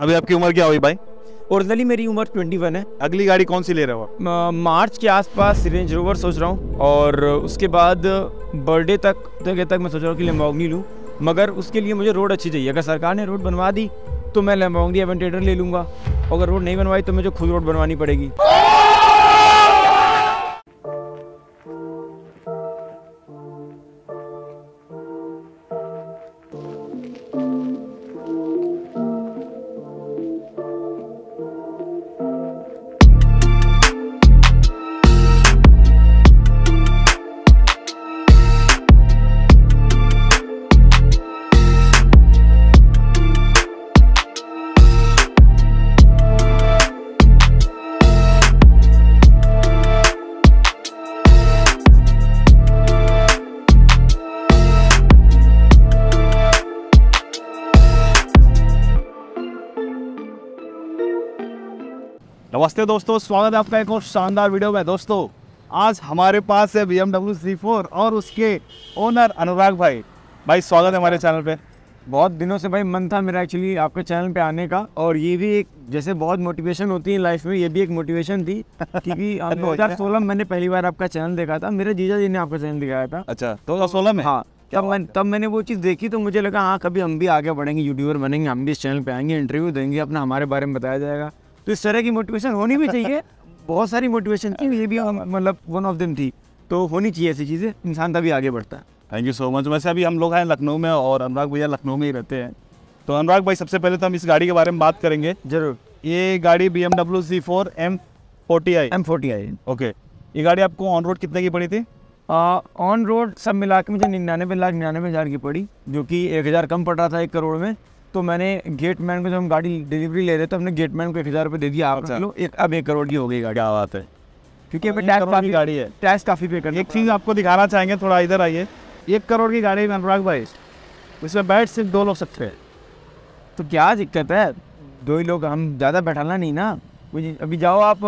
अभी आपकी उम्र क्या हुई भाई ओरिजिनली मेरी उम्र 21 है अगली गाड़ी कौन सी ले रहे हो मार्च के आसपास रेंज रोवर सोच रहा हूँ और उसके बाद बर्थडे तक तक तक मैं सोच रहा हूँ कि लेम्बोगनी लूँ मगर उसके लिए मुझे रोड अच्छी चाहिए अगर सरकार ने रोड बनवा दी तो मैं लेम्बोगनी एवेंटेटर ले लूँगा अगर रोड नहीं बनवाई तो मुझे खुद रोड बनवानी पड़ेगी नमस्ते दोस्तों स्वागत है आपका एक और शानदार वीडियो में दोस्तों आज हमारे पास है बी एम और उसके ओनर अनुराग भाई भाई स्वागत है हमारे चैनल पे बहुत दिनों से भाई मन था मेरा एक्चुअली आपके चैनल पे आने का और ये भी एक जैसे बहुत मोटिवेशन होती है लाइफ में ये भी एक मोटिवेशन थी क्योंकि दो हज़ार सोलह मैंने पहली बार आपका चैनल देखा था मेरे जीजा जी ने आपका चैनल दिखाया था अच्छा दो हज़ार सोलह में हाँ तब मैं तब मैंने वो चीज़ देखी तो मुझे लगा हाँ कभी हम भी आगे बढ़ेंगे यूट्यूबर बनेंगे हम भी इस चैनल पे आएंगे इंटरव्यू देंगे अपना हमारे बारे में बताया जाएगा तो इस तरह की मोटिवेशन होनी भी चाहिए बहुत सारी मोटिवेशन थी ये भी मतलब वन ऑफ देम थी तो होनी चाहिए ऐसी चीज़ें इंसान तभी आगे बढ़ता है थैंक यू सो मच वैसे अभी हम लोग हैं लखनऊ में और अनुराग भैया लखनऊ में ही रहते हैं तो अनुराग भाई सबसे पहले तो हम इस गाड़ी के बारे में बात करेंगे जरूर ये गाड़ी B M W C four M forty I M forty I okay ये गाड़ी आपको ऑन रोड कितने की पड़ी थी ऑन रोड सब मिला के मुझे निन्यानवे लाख निन्यानवे हज़ार की पड़ी जो कि एक हज़ार कम पड़ रहा था एक करोड़ में तो मैंने गेट मैन को जब हम गाड़ी डिलीवरी ले रहे थे तो हमने गेट मैन को एक हज़ार रुपये दे दिया आप अच्छा। लो एक अब एक करोड़ की हो गई गाड़ी आवाज है क्योंकि हमें टैक्स काफ़ी गाड़ी है टैक्स काफ़ी पे कर एक चीज़ आपको दिखाना चाहेंगे थोड़ा इधर आइए एक करोड़ की गाड़ी है अनुराग भाई उसमें बैठ सिर्फ दो लोग सकते हैं तो क्या दिक्कत है दो ही लोग हम ज़्यादा बैठाना नहीं ना अभी जाओ आप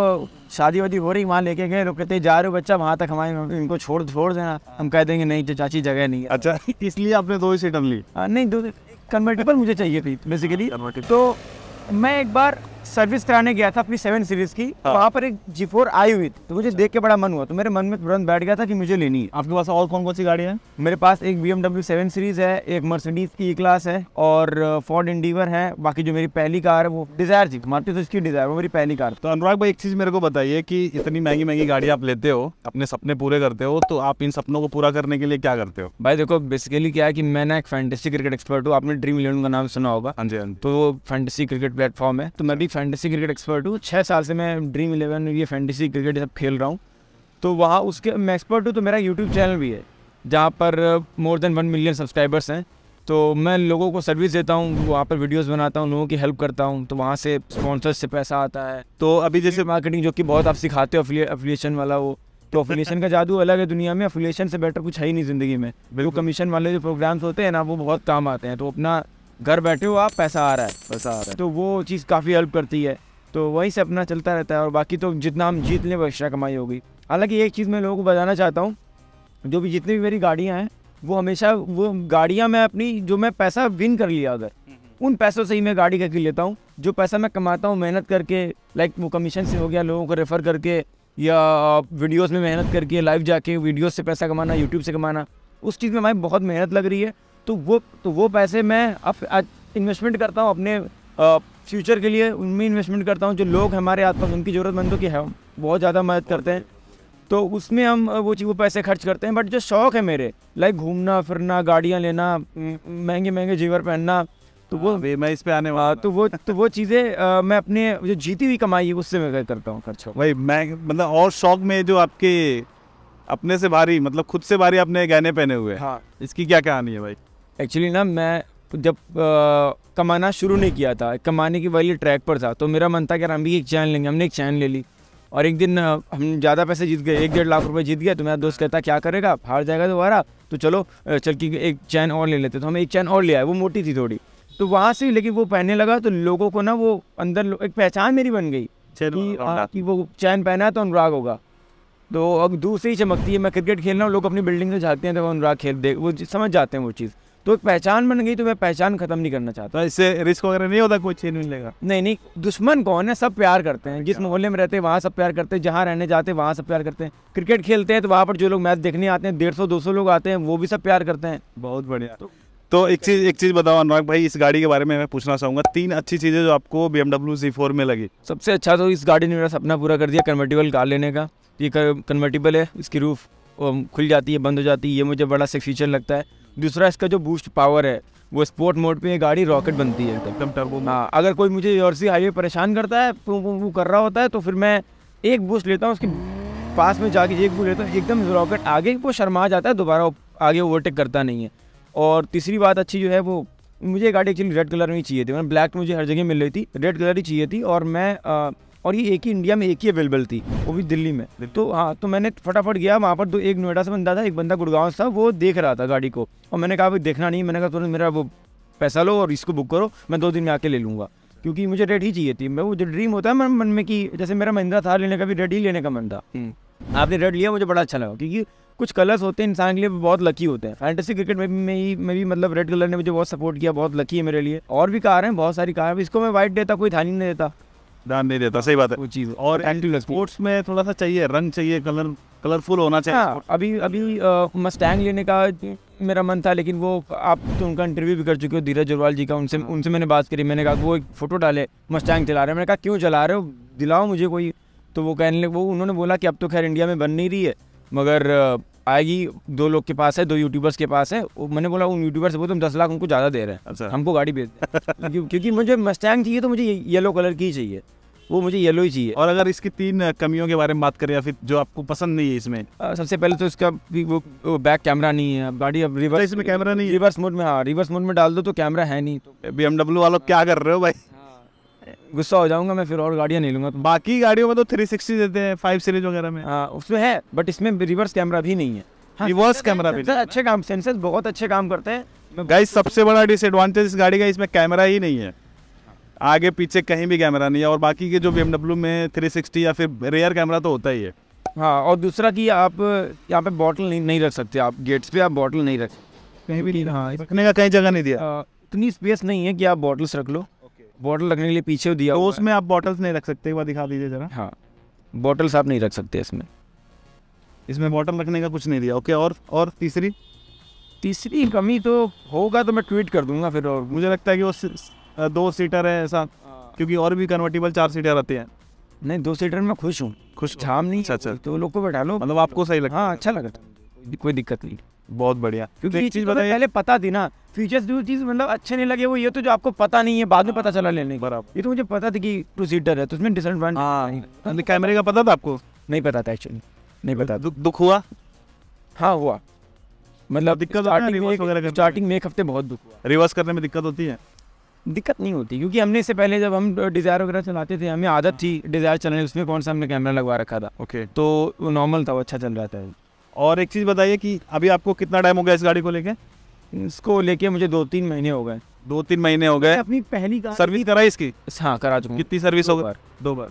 शादी वादी हो रही वहाँ लेके गए लोग कहते जा रहे हो बच्चा वहाँ तक हमारे इनको छोड़ छोड़ देना हम कह देंगे नहीं तो चाची जगह नहीं अच्छा इसलिए आपने दो ही सीटम ली आ, हाँ, नहीं दो कन्वर्टेबल मुझे चाहिए थी बेसिकली हाँ, तो मैं एक बार सर्विस कराने गया था अपनी सेवन सीरीज की हाँ। वहाँ पर एक जी फोर आई हुई थी तो मुझे अच्छा। देख के बड़ा मन हुआ तो मेरे मन में तुरंत बैठ गया था कि मुझे लेनी है आपके पास और कौन कौन सी गाड़ी है मेरे पास एक बी एमडब्ल्यू सेवन सीरीज है एक मर्सिडीज की क्लास है और फोर्ड इंडीवर है बाकी जो मेरी पहली कार है वो डिजायर जी मारती तो इसकी डिजायर वो मेरी पहली कार तो अनुराग भाई एक चीज मेरे को बताइए की इतनी महंगी महंगी गाड़ी आप लेते हो अपने सपने पूरे करते हो तो आप इन सपनों को पूरा करने के लिए क्या करते हो भाई देखो बेसिकली क्या है की मैं एक फैंटेसी क्रिकेट एक्सपर्ट हूँ आपने ड्रीम इलेवन का नाम सुना होगा हाँ जी हाँ तो फैंटेसी क्रिकेट प्लेटफॉर्म है तो मैं भी फैंटेसी क्रिकेट एक्सपर्ट हूँ छः साल से मैं ड्रीम इलेवन ये फैंटेसी क्रिकेट सब खेल रहा हूँ तो वहाँ उसके मैं एक्सपर्ट हूँ तो मेरा यूट्यूब चैनल भी है जहाँ पर more than one million subscribers हैं तो मैं लोगों को सर्विस देता हूँ वहाँ पर वीडियोस बनाता हूँ लोगों की हेल्प करता हूँ तो वहाँ से स्पॉन्सर से पैसा आता है तो अभी जैसे मार्केटिंग जो कि बहुत आप सिखाते हो अफिलिएशन वाला वो तो अफिलिएशन का जादू अलग है दुनिया में अफिलिएशन से बेटर कुछ है ही नहीं ज़िंदगी में बिल्कुल कमीशन वाले जो प्रोग्राम्स होते हैं ना वो बहुत काम आते हैं तो अपना घर बैठे हो आप पैसा आ रहा है पैसा आ रहा है तो वो चीज़ काफ़ी हेल्प करती है तो वहीं से अपना चलता रहता है और बाकी तो जितना हम जीत लें वो एक्स्ट्रा कमाई होगी हालांकि एक चीज़ मैं लोगों को बताना चाहता हूँ जो भी जितनी भी मेरी गाड़ियाँ हैं वो हमेशा वो गाड़ियाँ मैं अपनी जो मैं पैसा विन कर लिया अगर हम्म। उन पैसों से ही मैं गाड़ी खरीद लेता हूँ जो पैसा मैं कमाता हूँ मेहनत करके लाइक वो कमीशन से हो गया लोगों को रेफ़र करके या वीडियोस में मेहनत करके लाइव जाके वीडियोस से पैसा कमाना यूट्यूब से कमाना उस चीज़ में हमारी बहुत मेहनत लग रही है तो वो तो वो पैसे मैं अब इन्वेस्टमेंट करता हूँ अपने फ्यूचर के लिए उनमें इन्वेस्टमेंट करता हूँ जो लोग हमारे आस पास उनकी ज़रूरतमंदों की है बहुत ज़्यादा मदद करते हैं तो उसमें हम वो चीज़ वो पैसे खर्च करते हैं बट जो शौक़ है मेरे लाइक घूमना फिरना गाड़ियाँ लेना महंगे महंगे जीवर पहनना तो वो हाँ, मैं इस पे आने वाला हाँ, तो वो तो वो चीज़ें मैं अपने जो जीती हुई कमाई है उससे मैं करता हूँ खर्च भाई मैं मतलब और शौक में जो आपके अपने से भारी मतलब खुद से भारी आपने गहने पहने हुए हाँ इसकी क्या कहानी है भाई एक्चुअली ना मैं जब आ, कमाना शुरू नहीं किया था कमाने की वाली ट्रैक पर था तो मेरा मन था कि हम भी एक चैन लेंगे हमने एक चैन ले ली और एक दिन हम ज़्यादा पैसे जीत गए एक डेढ़ लाख रुपए जीत गए तो मेरा दोस्त कहता क्या करेगा हार जाएगा दोबारा तो चलो चल के एक चैन और ले लेते तो हमें एक चैन और ले आए वो मोटी थी थोड़ी तो वहाँ से लेकिन वो पहनने लगा तो लोगों को ना वो अंदर एक पहचान मेरी बन गई कि, कि वो चैन पहना है तो अनुराग होगा तो अब दूर से ही चमकती है मैं क्रिकेट खेल रहा हूँ लोग अपनी बिल्डिंग से झाँकते हैं तो अनुराग खेल दे वो समझ जाते हैं वो चीज़ तो एक पहचान बन गई तो मैं पहचान खत्म नहीं करना चाहता तो इससे रिस्क वगैरह नहीं होता कोई चीज मिलेगा नहीं नहीं दुश्मन कौन है सब प्यार करते हैं जिस अच्छा। मोहल्ले में रहते हैं वहाँ सब प्यार करते हैं जहाँ रहने जाते हैं वहाँ सब प्यार करते हैं क्रिकेट खेलते हैं तो वहाँ पर जो लोग मैच देखने आते हैं डेढ़ सौ दो सौ लोग आते हैं वो भी सब प्यार करते हैं बहुत बढ़िया तो तो एक चीज़ एक चीज़ बताओ अनुराग भाई इस गाड़ी के बारे में मैं पूछना चाहूँगा तीन अच्छी चीज़ें जो आपको बी एमडब्ल्यू सी फोर में लगी सबसे अच्छा तो इस गाड़ी ने मेरा सपना पूरा कर दिया कन्वर्टेबल कार लेने का ये कन्वर्टेबल है इसकी रूफ खुल जाती है बंद हो जाती है ये मुझे बड़ा सिक्स फीचर लगता है दूसरा इसका जो बूस्ट पावर है वो स्पोर्ट मोड पे ये गाड़ी रॉकेट बनती है एकदम टर्बो हाँ अगर कोई मुझे यॉर्सी हाईवे परेशान करता है वो कर रहा होता है तो फिर मैं एक बूस्ट लेता हूँ उसके पास में जाके एक बूस्ट लेता हूँ एकदम रॉकेट आगे वो शर्मा जाता है दोबारा आगे ओवरटेक करता नहीं है और तीसरी बात अच्छी जो है वो मुझे गाड़ी एक्चुअली रेड कलर में ही चाहिए थी मैंने मतलब ब्लैक तो मुझे हर जगह मिल रही थी रेड कलर ही चाहिए थी और मैं और ये एक ही इंडिया में एक ही अवेलेबल थी वो भी दिल्ली में तो हाँ तो मैंने फटाफट गया वहाँ पर दो तो एक नोएडा से बंदा था एक बंदा गुड़गांव था वो देख रहा था गाड़ी को और मैंने कहा भाई देखना नहीं मैंने कहा तुरंत मेरा वो पैसा लो और इसको बुक करो मैं दो दिन में आके ले लूँगा क्योंकि मुझे रेट ही चाहिए थी मैं वो जो ड्रीम होता है मैं मन में कि जैसे मेरा महिंद्रा था लेने का भी रेड ही लेने का मन था हम्म। आपने रेड लिया मुझे बड़ा अच्छा लगा क्योंकि कुछ कलर्स होते हैं इंसान के लिए बहुत लकी होते हैं फैंटेसी क्रिकेट में भी मैं मैं भी मतलब रेड कलर ने मुझे बहुत सपोर्ट किया बहुत लकी है मेरे लिए और भी कार हैं बहुत सारी कार हैं इसको मैं वाइट देता कोई थानी नहीं देता ध्यान नहीं देता सही बात है वो चीज़ और एक्टिव स्पोर्ट्स में थोड़ा सा चाहिए रंग चाहिए कलर कलरफुल होना चाहिए हाँ, अभी अभी मस्टैंग लेने का मेरा मन था लेकिन वो आप तो उनका इंटरव्यू भी कर चुके हो धीरज जोरवाल जी का उनसे हाँ। उनसे मैंने बात करी मैंने कहा वो एक फ़ोटो डाले मस्टैंग चला रहे मैंने कहा क्यों चला रहे हो दिलाओ मुझे कोई तो वो कहने लगे वो उन्होंने बोला कि अब तो खैर इंडिया में बन नहीं रही है मगर आएगी दो लोग के पास है दो यूट्यूबर्स के पास है मैंने बोला उन यूट्यूबर्स बोलते हम तुम दस लाख उनको ज़्यादा दे रहे हैं अच्छा हमको गाड़ी भेज क्योंकि मुझे मस्टैंग चाहिए तो मुझे येलो कलर की चाहिए वो मुझे येलो ही चाहिए और अगर इसकी तीन कमियों के बारे में बात करें या फिर जो आपको पसंद नहीं है इसमें आ, सबसे पहले तो इसका भी वो, वो बैक कैमरा नहीं है गाड़ी अब रिवर्स अच्छा, इसमें कैमरा नहीं रिवर्स मोड में हाँ रिवर्स मोड में डाल दो तो कैमरा है नहीं तो बी वालों क्या कर रहे हो भाई गुस्सा हो जाऊंगा मैं फिर और गाड़ियाँ नहीं लूंगा तो बाकी गाड़ियों में तो थ्री सिक्सटी देते हैं फाइव सीरीज वगैरह में हाँ उसमें है बट इसमें रिवर्स कैमरा भी नहीं है रिवर्स हाँ, कैमरा भी अच्छे काम सेंसर बहुत अच्छे काम करते हैं गाइस सबसे बड़ा डिसएडवांटेज इस गाड़ी का इसमें कैमरा ही नहीं है हाँ। आगे पीछे कहीं भी कैमरा नहीं है और बाकी के जो बी में थ्री सिक्सटी या फिर रेयर कैमरा तो होता ही है हाँ और दूसरा कि आप यहाँ पे बॉटल नहीं, नहीं रख सकते आप गेट्स पे आप बॉटल नहीं रख कहीं भी नहीं हाँ रखने का कहीं जगह नहीं दिया इतनी स्पेस नहीं है कि आप बॉटल्स रख लो बॉटल रखने के लिए पीछे दिया तो उसमें आप बॉटल्स नहीं रख सकते दिखा दीजिए जरा हाँ बॉटल्स आप नहीं रख सकते इसमें इसमें बॉटल रखने का कुछ नहीं दिया ओके और और तीसरी तीसरी कमी तो होगा तो मैं ट्वीट कर दूंगा फिर और मुझे लगता है कि वो दो सीटर है ऐसा हाँ। क्योंकि और भी कन्वर्टेबल चार सीटर रहते हैं नहीं दो सीटर में खुश हूँ खुश झाम नहीं अच्छा अच्छा तो लोग को बैठा लो मतलब आपको सही लगा हाँ अच्छा लगा कोई दिक्कत नहीं बहुत बढ़िया तो क्योंकि ये चीज बताइए पहले पता थी ना फीचर्स जो चीज़ मतलब अच्छे नहीं लगे वो ये तो जो आपको पता नहीं है बाद में पता चला लेने बराबर ये तो मुझे पता था कि टू सीटर है तो उसमें डिसएडवांटेज हाँ। कैमरे हाँ, तो का पता था आपको नहीं पता था एक्चुअली नहीं पता दुख दुख हुआ हाँ हुआ मतलब दिक्कत स्टार्टिंग में स्टार्टिंग में एक हफ्ते बहुत दुख हुआ रिवर्स करने में दिक्कत होती है दिक्कत नहीं होती क्योंकि हमने इससे पहले जब हम डिज़ायर वगैरह चलाते थे हमें आदत थी डिज़ायर चलाने उसमें कौन सा हमने कैमरा लगवा रखा था ओके तो नॉर्मल था वो अच्छा चल रहा था और एक चीज़ बताइए कि अभी आपको कितना टाइम हो गया इस गाड़ी को लेके इसको लेके मुझे दो तीन महीने हो गए दो तीन महीने हो गए अपनी पहली कार सर्विस कराई इसकी हाँ करा चुका कितनी सर्विस हो गई दो बार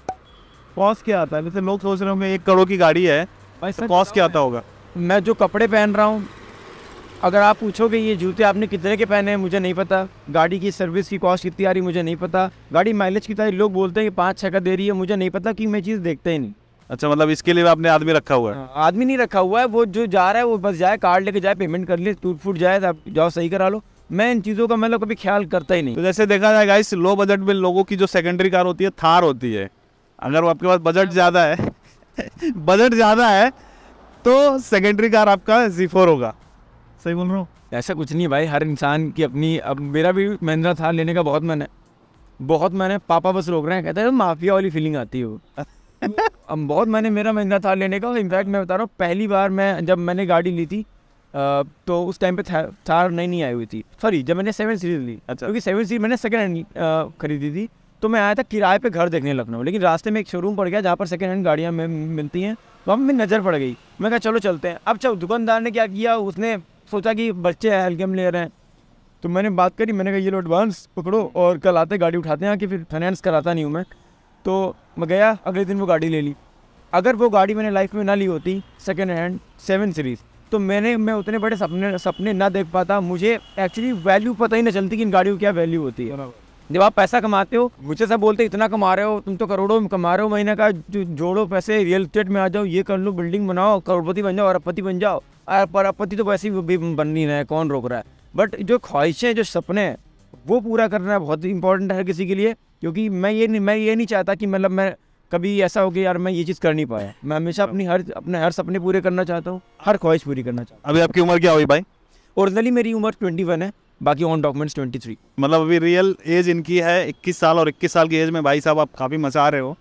कॉस्ट क्या आता है जैसे लोग सोच रहे होंगे एक करोड़ की गाड़ी है तो कॉस्ट क्या आता होगा मैं जो कपड़े पहन रहा हूँ अगर आप पूछोगे ये जूते आपने कितने के पहने हैं मुझे नहीं पता गाड़ी की सर्विस की कॉस्ट कितनी आ रही मुझे नहीं पता गाड़ी माइलेज कितना लोग बोलते हैं कि पाँच छः का दे रही है मुझे नहीं पता कि मैं चीज़ देखते ही नहीं अच्छा मतलब इसके लिए आपने आदमी रखा हुआ है हाँ, आदमी नहीं रखा हुआ है वो जो जा रहा है वो बस जाए कार्ड लेके जाए पेमेंट कर ले टूट फूट जाए आप जाओ सही करा लो मैं इन चीज़ों का मतलब कभी ख्याल करता ही नहीं तो जैसे देखा जाएगा इस लो बजट में लोगों की जो सेकेंडरी कार होती है थार होती है अगर आपके पास बजट ज़्यादा है बजट ज़्यादा है तो सेकेंडरी कार आपका जी होगा सही बोल रहा हूँ ऐसा कुछ नहीं भाई हर इंसान की अपनी अब मेरा भी महिंद्रा थार लेने का बहुत मन है बहुत मन है पापा बस रोक रहे हैं कहते हैं माफिया वाली फीलिंग आती है अब बहुत मैंने मेरा महीना था लेने का इनफैक्ट मैं बता रहा हूँ पहली बार मैं जब मैंने गाड़ी ली थी तो उस टाइम पे थार नई नहीं आई हुई थी सॉरी जब मैंने सेवन सीरीज ली अच्छा क्योंकि सेवन सीरीज मैंने सेकेंड हैंड खरीदी थी तो मैं आया था किराए पे घर देखने लखनऊ लेकिन रास्ते में एक शोरूम पड़ गया जहाँ पर सेकेंड हैंड गाड़ियाँ मिलती हैं वहाँ तो मेरी नज़र पड़ गई मैं कहा चलो चलते हैं अब चलो दुकानदार ने क्या किया उसने सोचा कि बच्चे एल्गम ले रहे हैं तो मैंने बात करी मैंने कहा ये लो एडवांस पकड़ो और कल आते गाड़ी उठाते हैं कि फिर फाइनेंस कराता नहीं हूँ मैं तो मैं गया अगले दिन वो गाड़ी ले ली अगर वो गाड़ी मैंने लाइफ में ना ली होती सेकेंड हैंड सेवन सीरीज़ तो मैंने मैं उतने बड़े सपने सपने ना देख पाता मुझे एक्चुअली वैल्यू पता ही ना चलती कि इन गाड़ियों की क्या वैल्यू होती है जब आप पैसा कमाते हो मुझे सब बोलते इतना कमा रहे हो तुम तो करोड़ों कमा रहे हो महीने का जोड़ो पैसे रियल इस्टेट में आ जाओ ये कर लो बिल्डिंग बनाओ करोड़पति बन जाओ अरबपति बन जाओ अरबपति तो वैसे ही बन नहीं रहा है कौन रोक रहा है बट जो ख्वाहिशें जो सपने हैं वो पूरा करना बहुत इंपॉर्टेंट है किसी के लिए क्योंकि मैं ये नहीं मैं ये नहीं चाहता कि मतलब मैं कभी ऐसा हो गया यार मैं ये चीज़ कर नहीं पाया मैं हमेशा अपनी हर अपने हर सपने पूरे करना चाहता हूँ हर ख्वाहिश पूरी करना चाहता हूँ अभी आपकी उम्र क्या हुई भाई ओरिजिनली मेरी उम्र ट्वेंटी वन है बाकी ऑन डॉक्यूमेंट्स ट्वेंटी थ्री मतलब अभी रियल एज इनकी है इक्कीस साल और इक्कीस साल की एज में भाई साहब आप काफ़ी मजा आ रहे हो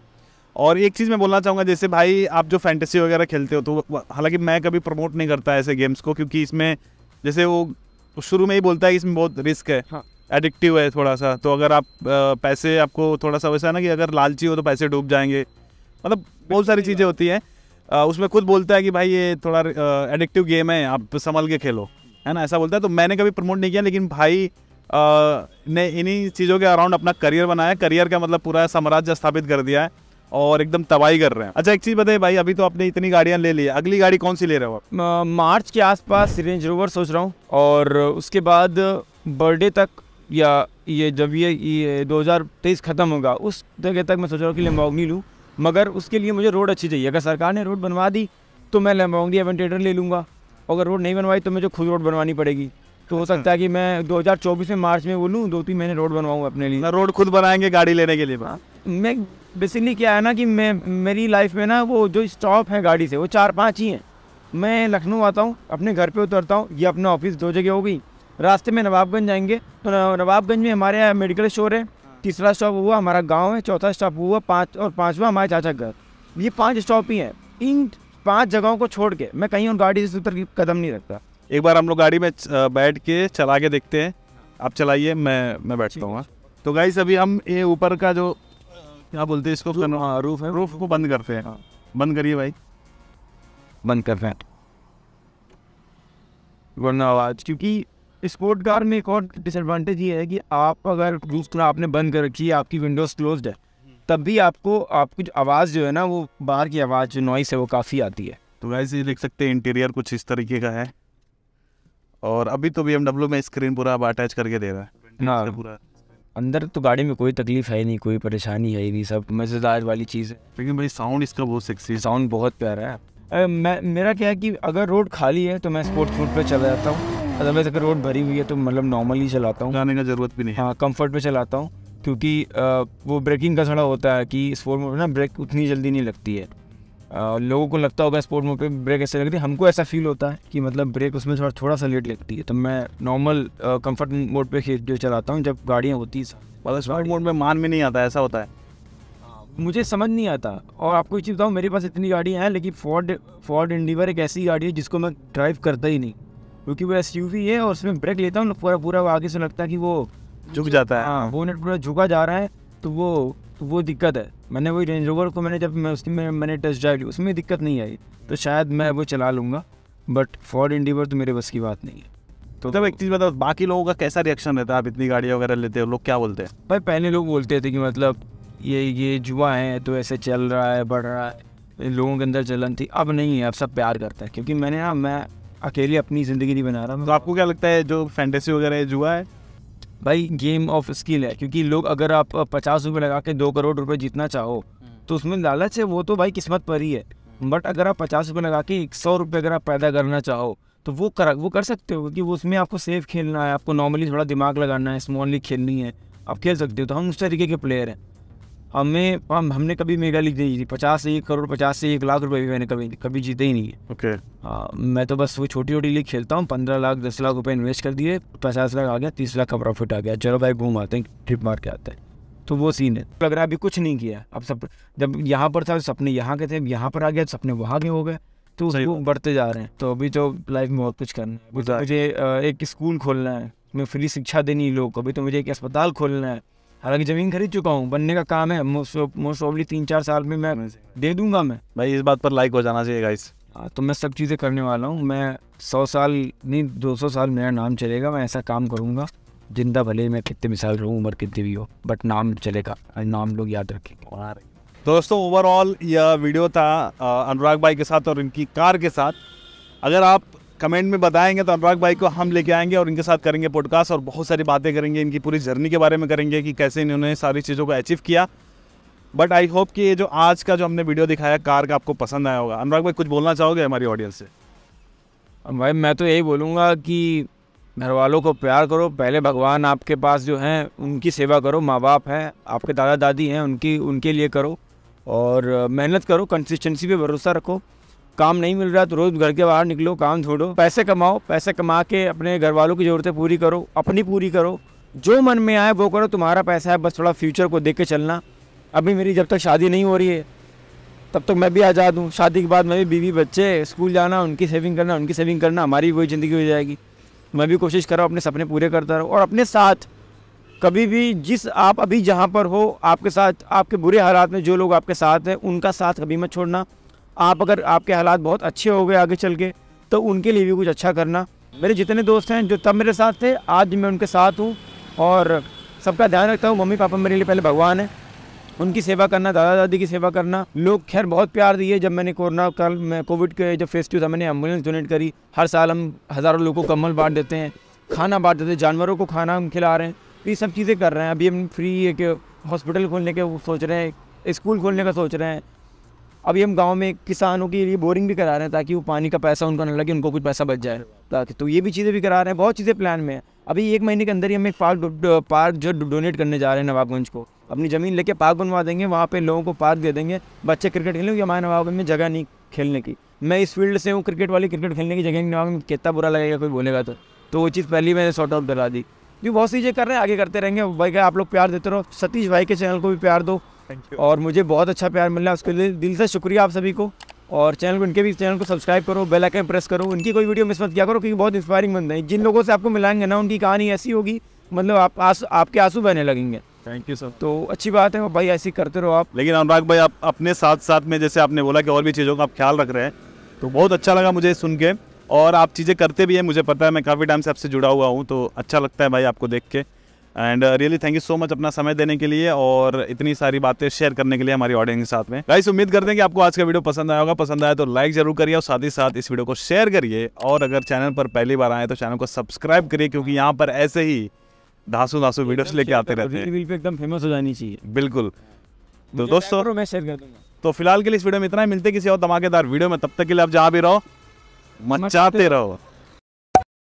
और एक चीज़ मैं बोलना चाहूँगा जैसे भाई आप जो फैंटेसी वगैरह खेलते हो तो हालांकि मैं कभी प्रमोट नहीं करता ऐसे गेम्स को क्योंकि इसमें जैसे वो शुरू में ही बोलता है कि इसमें बहुत रिस्क है हाँ। एडिक्टिव है थोड़ा सा तो अगर आप पैसे आपको थोड़ा सा वैसा ना कि अगर लालची हो तो पैसे डूब जाएंगे मतलब बहुत सारी चीज़ें होती हैं उसमें खुद बोलता है कि भाई ये थोड़ा एडिक्टिव गेम है आप संभल के खेलो है ना ऐसा बोलता है तो मैंने कभी प्रमोट नहीं किया लेकिन भाई आ, ने इन्हीं चीज़ों के अराउंड अपना करियर बनाया करियर का मतलब पूरा साम्राज्य स्थापित कर दिया है और एकदम तबाही कर रहे हैं अच्छा एक चीज़ बताइए भाई अभी तो आपने इतनी गाड़ियाँ ले ली अगली गाड़ी कौन सी ले रहे हो आप मार्च के आसपास रेंज रोवर सोच रहा हूँ और उसके बाद बर्थडे तक या ये जब ये ये तेईस ख़त्म होगा उस जगह तक मैं सोच रहा हूँ कि लेम्बोगनी लूँ मगर उसके लिए मुझे रोड अच्छी चाहिए अगर सरकार ने रोड बनवा दी तो मैं लेम्बोगनी एवेंटेटर ले लूँगा अगर रोड नहीं बनवाई तो मुझे खुद रोड बनवानी पड़ेगी तो हो अच्छा। सकता है कि मैं 2024 में मार्च में बोलूँ दो तीन महीने रोड बनवाऊँ अपने लिए रोड खुद बनाएंगे गाड़ी लेने के लिए हाँ मैं बेसिकली क्या है ना कि मैं मेरी लाइफ में ना वो जो स्टॉप है गाड़ी से वो चार पाँच ही हैं मैं लखनऊ आता हूँ अपने घर पर उतरता हूँ या अपना ऑफिस दो जगह हो गई रास्ते में नवाबगंज जाएंगे तो नवाबगंज में हमारे यहाँ मेडिकल स्टोर है हाँ। तीसरा स्टॉप हुआ हमारा गाँव है चौथा स्टॉप हुआ पांच और पांचवा हमारे चाचा घर ये पांच स्टॉप ही हैं इन पांच जगहों को छोड़ के मैं कहीं और गाड़ी से ऊपर कदम नहीं रखता एक बार हम लोग गाड़ी में बैठ के चला के देखते हैं आप चलाइए मैं मैं बैठता हूँ हाँ। तो गाई अभी हम ये ऊपर का जो क्या बोलते हैं इसको रूफ, रूफ हाँ, है रूफ को बंद करते हैं बंद करिए भाई बंद करते हैं वरना आवाज़ क्योंकि स्पोर्ट कार में एक और डिसएडवांटेज ये है कि आप अगर रूफ ना आपने बंद कर रखी है आपकी विंडोज़ क्लोज है तब भी आपको आपकी आवाज़ जो है ना वो बाहर की आवाज़ जो नॉइस है वो काफ़ी आती है तो वैसे ही देख सकते हैं इंटीरियर कुछ इस तरीके का है और अभी तो बी में स्क्रीन पूरा आप अटैच करके दे रहा है ना पूरा अंदर तो गाड़ी में कोई तकलीफ है नहीं कोई परेशानी है ही नहीं सब मज़ेदार वाली चीज़ है लेकिन भाई साउंड इसका बहुत सेक्सी साउंड बहुत प्यारा है मैं मेरा क्या है कि अगर रोड खाली है तो मैं स्पोर्ट्स फूड पर चला जाता हूँ अदरवाइज अगर रोड भरी हुई है तो मतलब नॉर्मली चलाता हूँ जाने का जरूरत भी नहीं हाँ कम्फर्ट में चलाता हूँ क्योंकि वो ब्रेकिंग का थोड़ा होता है कि स्पोर्ट मोड ना ब्रेक उतनी जल्दी नहीं लगती है लोगों को लगता होगा स्पोर्ट मोड पे ब्रेक ऐसे लगती है हमको ऐसा फील होता है कि मतलब ब्रेक उसमें थोड़ा थोड़ा सा लेट लगती है तो मैं नॉर्मल कंफर्ट मोड पे जो चलाता हूँ जब गाड़ियाँ होती है स्पोर्ट मोड में मान में नहीं आता ऐसा होता है मुझे समझ नहीं आता और आपको एक चीज़ बताऊँ मेरे पास इतनी गाड़ियाँ हैं लेकिन फोर्ड फोर्ड इंडिवर एक ऐसी गाड़ी है जिसको मैं ड्राइव करता ही नहीं क्योंकि वो एस है और उसमें ब्रेक लेता हूँ पूरा पूरा आगे से लगता है कि वो झुक जाता है हाँ वो नेट पूरा झुका जा रहा है तो वो तो वो दिक्कत है मैंने वही रेंज रोवर को मैंने जब मैं उसकी मैं, मैंने टेस्ट ड्राइव ली उसमें दिक्कत नहीं आई तो शायद मैं वो चला लूँगा बट फॉर इंडिवर तो मेरे बस की बात नहीं है तो तब मतलब एक चीज़ बताओ बाकी लोगों का कैसा रिएक्शन रहता है आप इतनी गाड़ियाँ वगैरह लेते हो लोग क्या बोलते हैं भाई पहले लोग बोलते थे कि मतलब ये ये जुआ है तो ऐसे चल रहा है बढ़ रहा है लोगों के अंदर चलन थी अब नहीं है अब सब प्यार करता है क्योंकि मैंने ना मैं अकेले अपनी ज़िंदगी नहीं बना रहा मैं तो आपको क्या लगता है जो फैंटेसी वगैरह जुआ है भाई गेम ऑफ स्किल है क्योंकि लोग अगर आप पचास रुपये लगा के दो करोड़ रुपए जीतना चाहो हम्म। तो उसमें लालच है वो तो भाई किस्मत पर ही है बट अगर आप पचास रुपये लगा के एक सौ रुपये अगर आप पैदा करना चाहो तो वो कर वो कर सकते हो क्योंकि उसमें आपको सेफ खेलना है आपको नॉर्मली थोड़ा दिमाग लगाना है स्मॉलली खेलनी है आप खेल सकते हो तो हम उस तरीके के प्लेयर हैं हमें हम हमने कभी मेगा लीग नहीं जीती पचास से एक करोड़ पचास से एक लाख रुपए भी मैंने कभी कभी जीते ही नहीं है ओके okay. मैं तो बस वो छोटी छोटी लीग खेलता हूँ पंद्रह लाख दस लाख रुपए इन्वेस्ट कर दिए पचास लाख आ गया तीस लाख का प्रॉफिट आ गया चलो भाई घूम आते हैं ट्रिप मार के आते हैं तो वो सीन है लग रहा है अभी कुछ नहीं किया अब सब जब यहाँ पर था सपने यहाँ के थे यहाँ पर आ गया सपने वहाँ के हो गए तो वो बढ़ते जा रहे हैं तो अभी तो लाइफ में बहुत कुछ करना है तो मुझे एक स्कूल खोलना है मैं फ्री शिक्षा देनी है लोग को अभी तो मुझे एक अस्पताल खोलना है हालांकि ज़मीन खरीद चुका हूँ बनने का काम है मोस्ट ऑबली तीन चार साल में मैं दे दूंगा मैं भाई इस बात पर लाइक हो जाना चाहिए गाइस हाँ, तो मैं सब चीज़ें करने वाला हूँ मैं सौ साल नहीं दो सौ साल मेरा नाम चलेगा मैं ऐसा काम करूँगा जिंदा भले मैं कितने मिसाल रहूँ उम्र कितनी भी हो बट नाम चलेगा नाम लोग याद रखेंगे दोस्तों ओवरऑल यह वीडियो था अनुराग भाई के साथ और इनकी कार के साथ अगर आप कमेंट में बताएंगे तो अनुराग भाई को हम लेके आएंगे और इनके साथ करेंगे पॉडकास्ट और बहुत सारी बातें करेंगे इनकी पूरी जर्नी के बारे में करेंगे कि कैसे इन्होंने सारी चीज़ों को अचीव किया बट आई होप कि ये जो आज का जो हमने वीडियो दिखाया कार का आपको पसंद आया होगा अनुराग भाई कुछ बोलना चाहोगे हमारी ऑडियंस से भाई मैं तो यही बोलूँगा कि घर वालों को प्यार करो पहले भगवान आपके पास जो हैं उनकी सेवा करो माँ बाप हैं आपके दादा दादी हैं उनकी उनके लिए करो और मेहनत करो कंसिस्टेंसी पे भरोसा रखो काम नहीं मिल रहा तो रोज घर के बाहर निकलो काम छोड़ो पैसे कमाओ पैसे कमा के अपने घर वालों की ज़रूरतें पूरी करो अपनी पूरी करो जो मन में आए वो करो तुम्हारा पैसा है बस थोड़ा फ्यूचर को देख के चलना अभी मेरी जब तक शादी नहीं हो रही है तब तक मैं भी आज़ाद हूँ शादी के बाद मैं भी बीवी बच्चे स्कूल जाना उनकी सेविंग करना उनकी सेविंग करना हमारी वही ज़िंदगी हो जाएगी मैं भी कोशिश कर रहा हूँ अपने सपने पूरे करता रहूँ और अपने साथ कभी भी जिस आप अभी जहाँ पर हो आपके साथ आपके बुरे हालात में जो लोग आपके साथ हैं उनका साथ कभी मत छोड़ना आप अगर आपके हालात बहुत अच्छे हो गए आगे चल के तो उनके लिए भी कुछ अच्छा करना मेरे जितने दोस्त हैं जो तब मेरे साथ थे आज मैं उनके साथ हूँ और सबका ध्यान रखता हूँ मम्मी पापा मेरे लिए पहले भगवान है उनकी सेवा करना दादा दादी की सेवा करना लोग खैर बहुत प्यार दिए जब मैंने कोरोना काल में कोविड के जब फेस टू था मैंने एम्बुलेंस डोनेट करी हर साल हम हज़ारों लोगों को कम्बल बांट देते हैं खाना बांट देते हैं जानवरों को खाना हम खिला रहे हैं ये सब चीज़ें कर रहे हैं अभी हम फ्री एक हॉस्पिटल खोलने के सोच रहे हैं स्कूल खोलने का सोच रहे हैं अभी हम गांव में किसानों के लिए बोरिंग भी करा रहे हैं ताकि वो पानी का पैसा उनको ना लगे उनको कुछ पैसा बच जाए ताकि तो ये भी चीज़ें भी करा रहे हैं बहुत चीज़ें प्लान में है अभी एक महीने के अंदर ही हम एक पार्क पार्क जो डोनेट करने जा रहे हैं नवाबगंज को अपनी ज़मीन लेके पार्क बनवा देंगे वहाँ पर लोगों को पार्क दे देंगे बच्चे क्रिकेट खेलें क्योंकि हमारे नवाबगंज में जगह नहीं खेलने की मैं इस फील्ड से हूँ क्रिकेट वाली क्रिकेट खेलने की जगह नवाबगंज कितना बुरा लगेगा कोई बोलेगा तो तो वो चीज़ पहले मैंने शॉर्ट आउट दिला दी क्योंकि बहुत सी चीज़ें कर रहे हैं आगे करते रहेंगे भाई आप लोग प्यार देते रहो सतीश भाई के चैनल को भी प्यार दो और मुझे बहुत अच्छा प्यार मिल रहा है उसके लिए दिल से शुक्रिया आप सभी को और चैनल को इनके भी चैनल को सब्सक्राइब करो बेल आइकन प्रेस करो इनकी कोई वीडियो मिस मत किया करो क्योंकि बहुत इंस्पायरिंग बंदे हैं जिन लोगों से आपको मिलाएंगे ना उनकी कहानी ऐसी होगी मतलब आप आस, आपके आंसू बहने लगेंगे थैंक यू सर तो अच्छी बात है भाई ऐसे करते रहो आप लेकिन अनुराग भाई आप अपने साथ साथ में जैसे आपने बोला कि और भी चीज़ों का आप ख्याल रख रहे हैं तो बहुत अच्छा लगा मुझे सुन के और आप चीज़ें करते भी हैं मुझे पता है मैं काफ़ी टाइम से आपसे जुड़ा हुआ हूँ तो अच्छा लगता है भाई आपको देख के and really thank you so much अपना समय देने के लिए और इतनी सारी बातें शेयर करने के लिए हमारी ऑडियंस के साथ में गाइस उम्मीद करते हैं कि आपको आज का वीडियो पसंद आया होगा पसंद आया तो लाइक जरूर करिए और साथ ही साथ इस वीडियो को शेयर करिए और अगर चैनल पर पहली बार आए तो चैनल को सब्सक्राइब करिए क्योंकि यहाँ पर ऐसे ही धासु धासु वीडियोस लेके आते रहते हैं एकदम फेमस हो जानी चाहिए बिल्कुल तो दोस्तों मैं शेयर कर दूंगा तो फिलहाल के लिए इस वीडियो में इतना ही मिलते किसी और धमाकेदार वीडियो में तब तक के लिए आप जहाँ भी रहो मचाते रहो